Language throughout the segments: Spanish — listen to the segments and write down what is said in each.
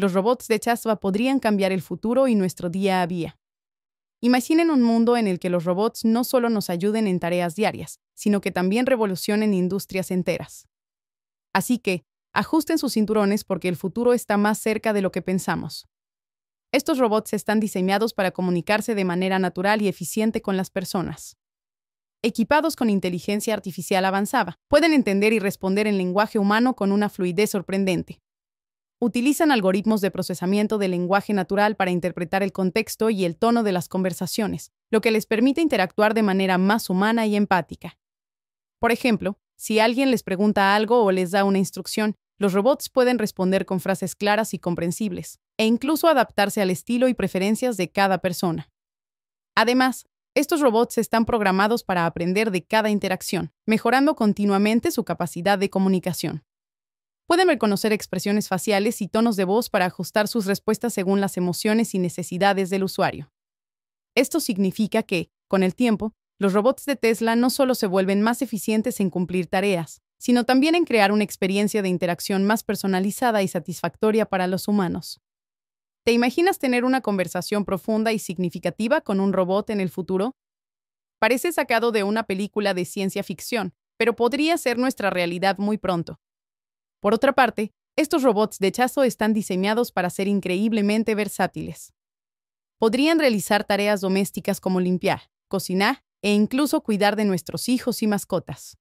Los robots de Chasva podrían cambiar el futuro y nuestro día a día. Imaginen un mundo en el que los robots no solo nos ayuden en tareas diarias, sino que también revolucionen industrias enteras. Así que, ajusten sus cinturones porque el futuro está más cerca de lo que pensamos. Estos robots están diseñados para comunicarse de manera natural y eficiente con las personas. Equipados con inteligencia artificial avanzada, pueden entender y responder en lenguaje humano con una fluidez sorprendente utilizan algoritmos de procesamiento del lenguaje natural para interpretar el contexto y el tono de las conversaciones, lo que les permite interactuar de manera más humana y empática. Por ejemplo, si alguien les pregunta algo o les da una instrucción, los robots pueden responder con frases claras y comprensibles, e incluso adaptarse al estilo y preferencias de cada persona. Además, estos robots están programados para aprender de cada interacción, mejorando continuamente su capacidad de comunicación. Pueden reconocer expresiones faciales y tonos de voz para ajustar sus respuestas según las emociones y necesidades del usuario. Esto significa que, con el tiempo, los robots de Tesla no solo se vuelven más eficientes en cumplir tareas, sino también en crear una experiencia de interacción más personalizada y satisfactoria para los humanos. ¿Te imaginas tener una conversación profunda y significativa con un robot en el futuro? Parece sacado de una película de ciencia ficción, pero podría ser nuestra realidad muy pronto. Por otra parte, estos robots de chazo están diseñados para ser increíblemente versátiles. Podrían realizar tareas domésticas como limpiar, cocinar e incluso cuidar de nuestros hijos y mascotas.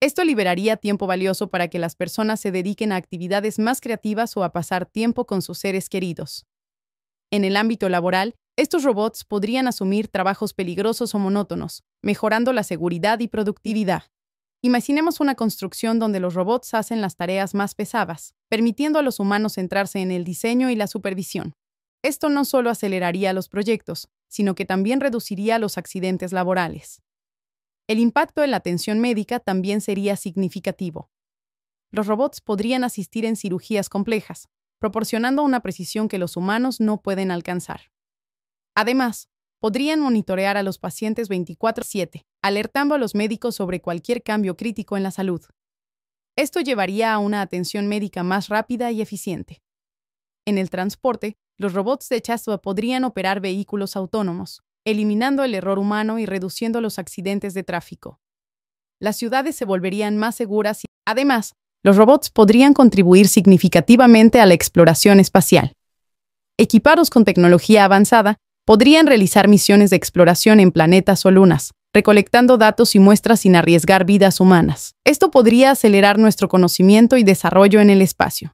Esto liberaría tiempo valioso para que las personas se dediquen a actividades más creativas o a pasar tiempo con sus seres queridos. En el ámbito laboral, estos robots podrían asumir trabajos peligrosos o monótonos, mejorando la seguridad y productividad. Imaginemos una construcción donde los robots hacen las tareas más pesadas, permitiendo a los humanos centrarse en el diseño y la supervisión. Esto no solo aceleraría los proyectos, sino que también reduciría los accidentes laborales. El impacto en la atención médica también sería significativo. Los robots podrían asistir en cirugías complejas, proporcionando una precisión que los humanos no pueden alcanzar. Además, podrían monitorear a los pacientes 24/7, alertando a los médicos sobre cualquier cambio crítico en la salud. Esto llevaría a una atención médica más rápida y eficiente. En el transporte, los robots de Chasua podrían operar vehículos autónomos, eliminando el error humano y reduciendo los accidentes de tráfico. Las ciudades se volverían más seguras y, además, los robots podrían contribuir significativamente a la exploración espacial. Equipados con tecnología avanzada, podrían realizar misiones de exploración en planetas o lunas, recolectando datos y muestras sin arriesgar vidas humanas. Esto podría acelerar nuestro conocimiento y desarrollo en el espacio.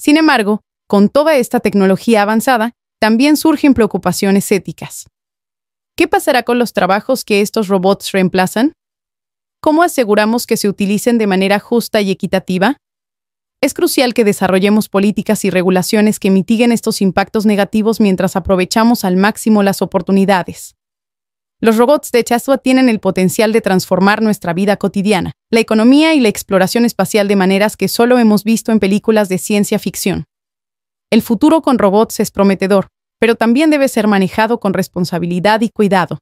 Sin embargo, con toda esta tecnología avanzada, también surgen preocupaciones éticas. ¿Qué pasará con los trabajos que estos robots reemplazan? ¿Cómo aseguramos que se utilicen de manera justa y equitativa? Es crucial que desarrollemos políticas y regulaciones que mitiguen estos impactos negativos mientras aprovechamos al máximo las oportunidades. Los robots de Chasua tienen el potencial de transformar nuestra vida cotidiana, la economía y la exploración espacial de maneras que solo hemos visto en películas de ciencia ficción. El futuro con robots es prometedor, pero también debe ser manejado con responsabilidad y cuidado,